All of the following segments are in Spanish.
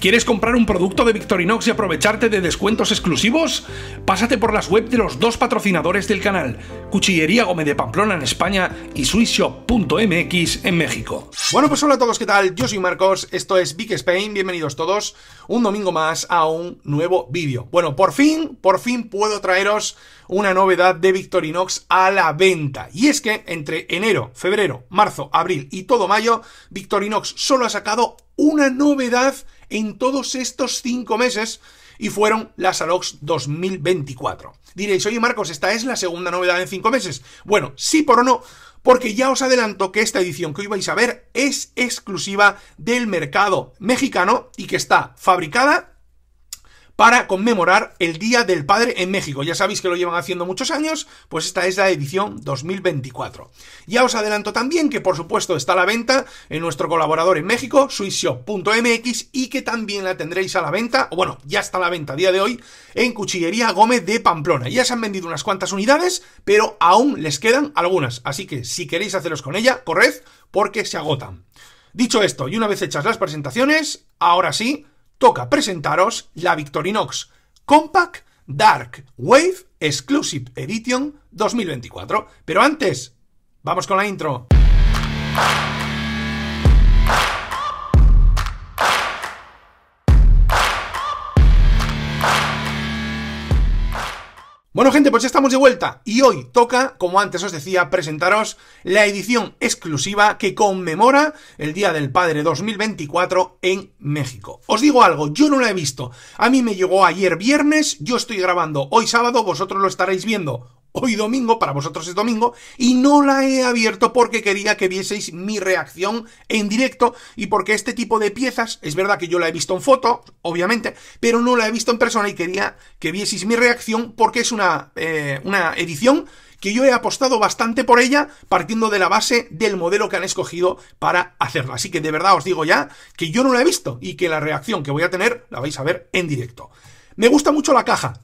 ¿Quieres comprar un producto de Victorinox y aprovecharte de descuentos exclusivos? Pásate por las webs de los dos patrocinadores del canal, Cuchillería Gómez de Pamplona en España y SwissShop.mx en México. Bueno, pues hola a todos, ¿qué tal? Yo soy Marcos, esto es Big Spain, bienvenidos todos un domingo más a un nuevo vídeo. Bueno, por fin, por fin puedo traeros una novedad de Victorinox a la venta. Y es que entre enero, febrero, marzo, abril y todo mayo, Victorinox solo ha sacado una novedad en todos estos cinco meses y fueron las ALOX 2024. Diréis, oye Marcos, esta es la segunda novedad en cinco meses. Bueno, sí por o no, porque ya os adelanto que esta edición que hoy vais a ver es exclusiva del mercado mexicano y que está fabricada para conmemorar el Día del Padre en México. Ya sabéis que lo llevan haciendo muchos años, pues esta es la edición 2024. Ya os adelanto también que por supuesto está a la venta en nuestro colaborador en México, swissshop.mx y que también la tendréis a la venta, o bueno, ya está a la venta a día de hoy, en Cuchillería Gómez de Pamplona. Ya se han vendido unas cuantas unidades, pero aún les quedan algunas, así que si queréis haceros con ella, corred porque se agotan. Dicho esto, y una vez hechas las presentaciones, ahora sí, toca presentaros la Victorinox Compact Dark Wave Exclusive Edition 2024. Pero antes, vamos con la intro. Bueno, gente, pues ya estamos de vuelta y hoy toca, como antes os decía, presentaros la edición exclusiva que conmemora el Día del Padre 2024 en México. Os digo algo, yo no la he visto. A mí me llegó ayer viernes, yo estoy grabando hoy sábado, vosotros lo estaréis viendo hoy domingo, para vosotros es domingo, y no la he abierto porque quería que vieseis mi reacción en directo y porque este tipo de piezas, es verdad que yo la he visto en foto, obviamente, pero no la he visto en persona y quería que vieseis mi reacción porque es una, eh, una edición que yo he apostado bastante por ella partiendo de la base del modelo que han escogido para hacerla. Así que de verdad os digo ya que yo no la he visto y que la reacción que voy a tener la vais a ver en directo. Me gusta mucho la caja,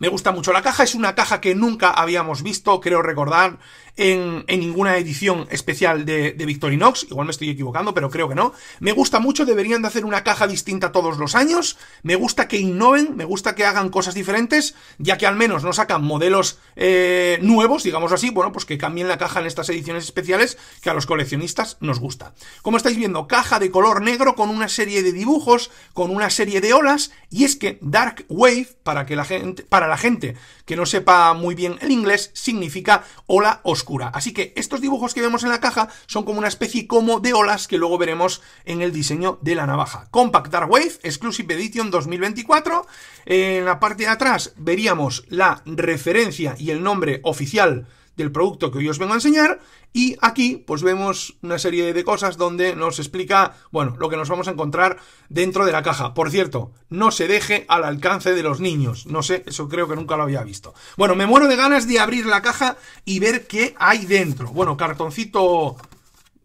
me gusta mucho la caja, es una caja que nunca habíamos visto, creo recordar, en, ninguna edición especial de, Victorinox, igual me estoy equivocando, pero creo que no. Me gusta mucho, deberían de hacer una caja distinta todos los años, me gusta que innoven, me gusta que hagan cosas diferentes, ya que al menos no sacan modelos eh, nuevos, digamos así, bueno, pues que cambien la caja en estas ediciones especiales que a los coleccionistas nos gusta. Como estáis viendo, caja de color negro con una serie de dibujos, con una serie de olas, y es que Dark Wave, para, que la gente, para la gente que no sepa muy bien el inglés, significa ola oscura Así que estos dibujos que vemos en la caja son como una especie como de olas que luego veremos en el diseño de la navaja. Compact Dark Wave, Exclusive Edition 2024. En la parte de atrás veríamos la referencia y el nombre oficial del producto que hoy os vengo a enseñar y aquí pues vemos una serie de cosas donde nos explica, bueno, lo que nos vamos a encontrar dentro de la caja. Por cierto, no se deje al alcance de los niños. No sé, eso creo que nunca lo había visto. Bueno, me muero de ganas de abrir la caja y ver qué hay dentro. Bueno, cartoncito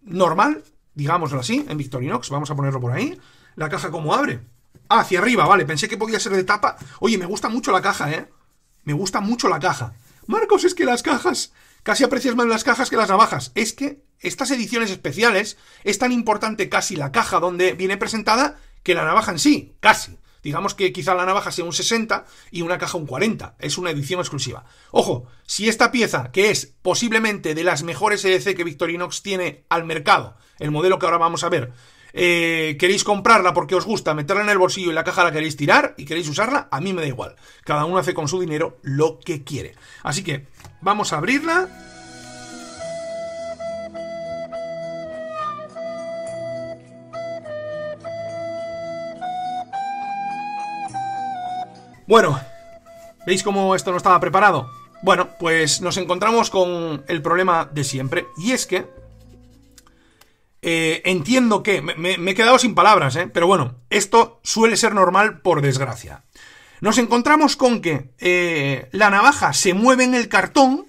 normal, digámoslo así, en Victorinox, vamos a ponerlo por ahí. La caja cómo abre. Ah, hacia arriba, vale, pensé que podía ser de tapa. Oye, me gusta mucho la caja, ¿eh? Me gusta mucho la caja. Marcos, es que las cajas. Casi aprecias más las cajas que las navajas. Es que estas ediciones especiales es tan importante casi la caja donde viene presentada que la navaja en sí, casi. Digamos que quizá la navaja sea un 60 y una caja un 40. Es una edición exclusiva. Ojo, si esta pieza, que es posiblemente de las mejores EDC que Victorinox tiene al mercado, el modelo que ahora vamos a ver, eh, queréis comprarla porque os gusta, meterla en el bolsillo y la caja la queréis tirar y queréis usarla, a mí me da igual. Cada uno hace con su dinero lo que quiere. Así que vamos a abrirla. Bueno, ¿veis cómo esto no estaba preparado? Bueno, pues nos encontramos con el problema de siempre, y es que eh, entiendo que, me, he quedado sin palabras, ¿eh? pero bueno, esto suele ser normal por desgracia. Nos encontramos con que eh, la navaja se mueve en el cartón,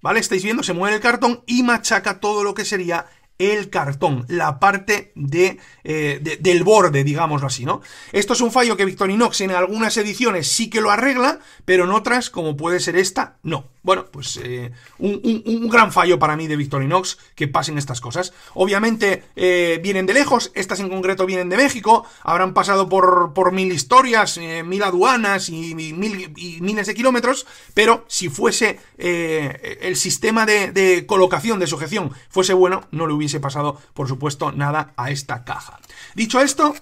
¿vale? Estáis viendo, se mueve el cartón y machaca todo lo que sería el cartón, la parte de eh, del borde, digámoslo así, ¿no? Esto es un fallo que Victorinox en algunas ediciones sí que lo arregla, pero en otras, como puede ser esta, no. Bueno, pues eh, un, gran fallo para mí de Victorinox que pasen estas cosas. Obviamente eh, vienen de lejos, estas en concreto vienen de México, habrán pasado por, mil historias, mil aduanas y, miles de kilómetros, pero si fuese el sistema de colocación, de sujeción, fuese bueno, no le hubiese pasado, por supuesto, nada a esta caja. Dicho esto,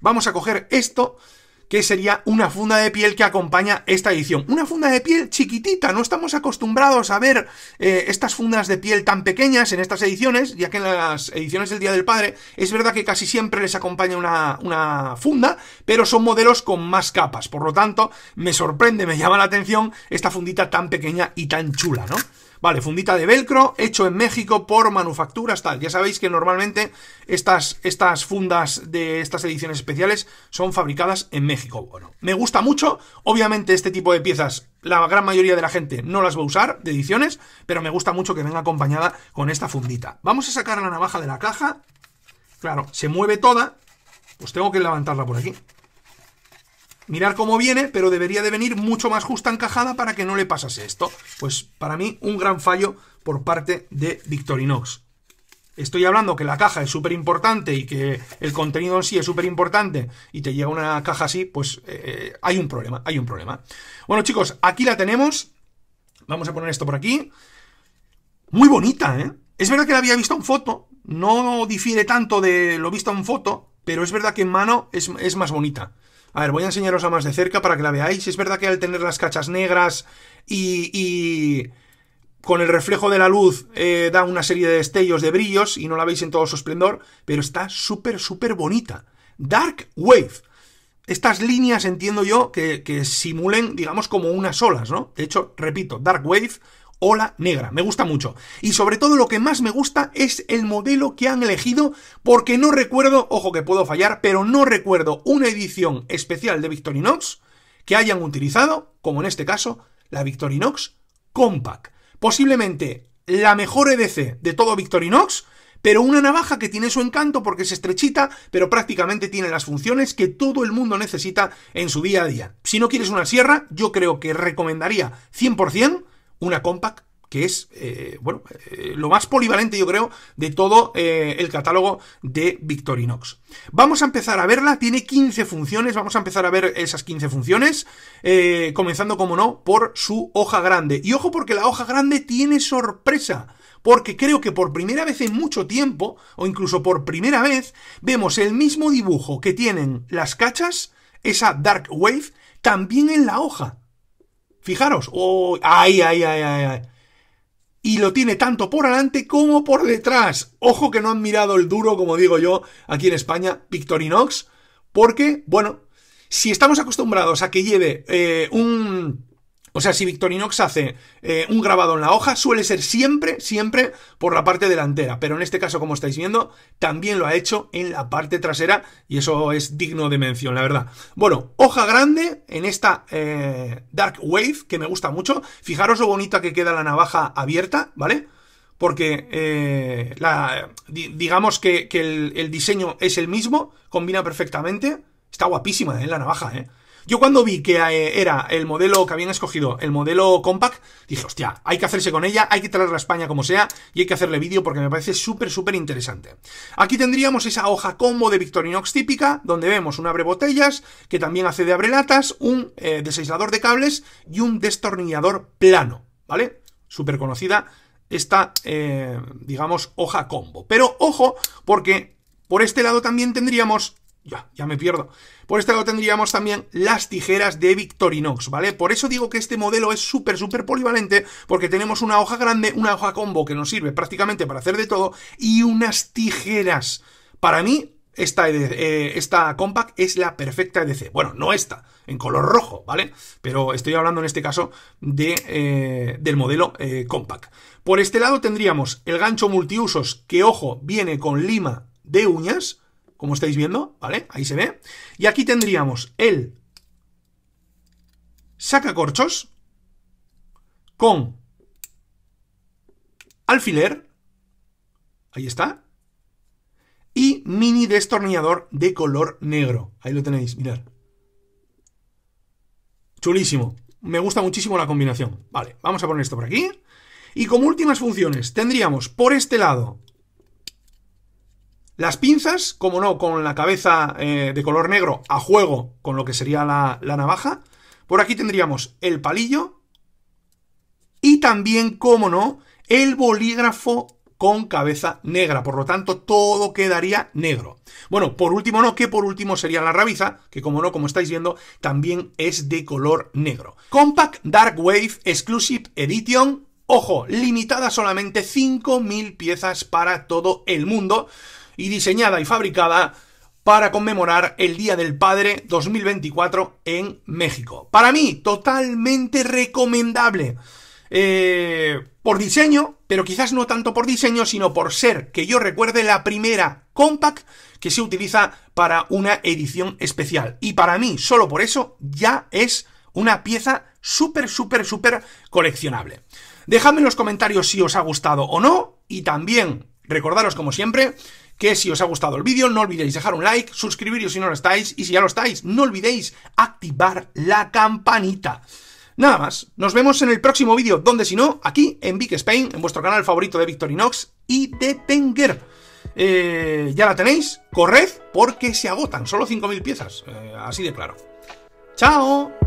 vamos a coger esto que sería una funda de piel que acompaña esta edición. Una funda de piel chiquitita, no estamos acostumbrados a ver eh, estas fundas de piel tan pequeñas en estas ediciones, ya que en las ediciones del Día del Padre es verdad que casi siempre les acompaña una, una funda, pero son modelos con más capas, por lo tanto me sorprende, me llama la atención esta fundita tan pequeña y tan chula, ¿no? Vale, fundita de velcro, hecho en México por manufacturas tal. Ya sabéis que normalmente estas, estas fundas de estas ediciones especiales son fabricadas en México. Bueno, me gusta mucho. Obviamente este tipo de piezas la gran mayoría de la gente no las va a usar de ediciones, pero me gusta mucho que venga acompañada con esta fundita. Vamos a sacar la navaja de la caja. Claro, se mueve toda. Pues tengo que levantarla por aquí. Mirar cómo viene, pero debería de venir mucho más justa encajada para que no le pasase esto. Pues para mí un gran fallo por parte de Victorinox. Estoy hablando que la caja es súper importante y que el contenido en sí es súper importante y te llega una caja así, pues eh, eh, hay un problema, hay un problema. Bueno chicos, aquí la tenemos. Vamos a poner esto por aquí. Muy bonita, ¿eh? Es verdad que la había visto en foto. No difiere tanto de lo visto en foto, pero es verdad que en mano es más bonita. A ver, voy a enseñaros a más de cerca para que la veáis. Es verdad que al tener las cachas negras y... con el reflejo de la luz eh, da una serie de destellos de brillos y no la veis en todo su esplendor, pero está súper, súper bonita. Dark Wave. Estas líneas entiendo yo que, que, simulen, digamos, como unas olas, ¿no? De hecho, repito, Dark Wave, ola negra. Me gusta mucho. Y sobre todo lo que más me gusta es el modelo que han elegido porque no recuerdo, ojo que puedo fallar, pero no recuerdo una edición especial de Victorinox que hayan utilizado, como en este caso, la Victorinox Compact. Posiblemente la mejor EDC de todo Victorinox, pero una navaja que tiene su encanto porque es estrechita, pero prácticamente tiene las funciones que todo el mundo necesita en su día a día. Si no quieres una sierra, yo creo que recomendaría 100% una compact que es, eh, bueno, eh, lo más polivalente, yo creo, de todo eh, el catálogo de Victorinox. Vamos a empezar a verla, tiene 15 funciones, vamos a empezar a ver esas 15 funciones, comenzando, como no, por su hoja grande. Y ojo porque la hoja grande tiene sorpresa, porque creo que por primera vez en mucho tiempo, o incluso por primera vez, vemos el mismo dibujo que tienen las cachas, esa Dark Wave, también en la hoja. Fijaros, oh, ay, ay, ay, ay, ay. Y lo tiene tanto por delante como por detrás. Ojo que no han mirado el duro, como digo yo, aquí en España, Victorinox, porque, bueno, si estamos acostumbrados a que lleve eh, un o sea, si Victorinox hace eh, un grabado en la hoja, suele ser siempre, siempre por la parte delantera. Pero en este caso, como estáis viendo, también lo ha hecho en la parte trasera y eso es digno de mención, la verdad. Bueno, hoja grande en esta eh, Dark Wave, que me gusta mucho. Fijaros lo bonita que queda la navaja abierta, ¿vale? Porque, eh, digamos que, el, diseño es el mismo, combina perfectamente. Está guapísima, La navaja, ¿eh? Yo cuando vi que eh, era el modelo que habían escogido, el modelo compact, dije, hostia, hay que hacerse con ella, hay que traerla a España como sea y hay que hacerle vídeo porque me parece súper, súper interesante. Aquí tendríamos esa hoja combo de Victorinox típica, donde vemos un abre botellas, que también hace de abrelatas, un eh, desaislador de cables y un destornillador plano, ¿vale? Súper conocida esta, eh, digamos, hoja combo. Pero ojo, porque por este lado también tendríamos ya, ya me pierdo. Por este lado tendríamos también las tijeras de Victorinox, ¿vale? Por eso digo que este modelo es súper, súper polivalente, porque tenemos una hoja grande, una hoja combo que nos sirve prácticamente para hacer de todo, y unas tijeras. Para mí, esta, e eh, esta compact es la perfecta EDC. Bueno, no esta, en color rojo, ¿vale? Pero estoy hablando en este caso de, eh, del modelo eh, compact. Por este lado tendríamos el gancho multiusos, que ojo, viene con lima de uñas, como estáis viendo, ¿vale? Ahí se ve. Y aquí tendríamos el sacacorchos con alfiler, ahí está, y mini destornillador de color negro. Ahí lo tenéis, mirad. Chulísimo. Me gusta muchísimo la combinación. Vale, vamos a poner esto por aquí. Y como últimas funciones, tendríamos por este lado las pinzas, como no, con la cabeza eh, de color negro a juego con lo que sería la, la navaja. Por aquí tendríamos el palillo. Y también, como no, el bolígrafo con cabeza negra, por lo tanto todo quedaría negro. Bueno, por último no, que por último sería la rabiza, que como no, como estáis viendo, también es de color negro. Compact Dark Wave Exclusive Edition, ojo, limitada solamente 5.000 piezas para todo el mundo y diseñada y fabricada para conmemorar el Día del Padre 2024 en México. Para mí, totalmente recomendable. Eh, por diseño, pero quizás no tanto por diseño, sino por ser, que yo recuerde, la primera compact que se utiliza para una edición especial. Y para mí, solo por eso, ya es una pieza súper, súper, súper coleccionable. Dejadme en los comentarios si os ha gustado o no, y también Recordaros, como siempre, que si os ha gustado el vídeo, no olvidéis dejar un like, suscribiros si no lo estáis, y si ya lo estáis, no olvidéis activar la campanita. Nada más, nos vemos en el próximo vídeo, donde si no, aquí en Big Spain, en vuestro canal favorito de Victorinox y de Tenger. Eh, ya la tenéis, corred porque se agotan, solo 5.000 piezas, eh, así de claro. ¡Chao!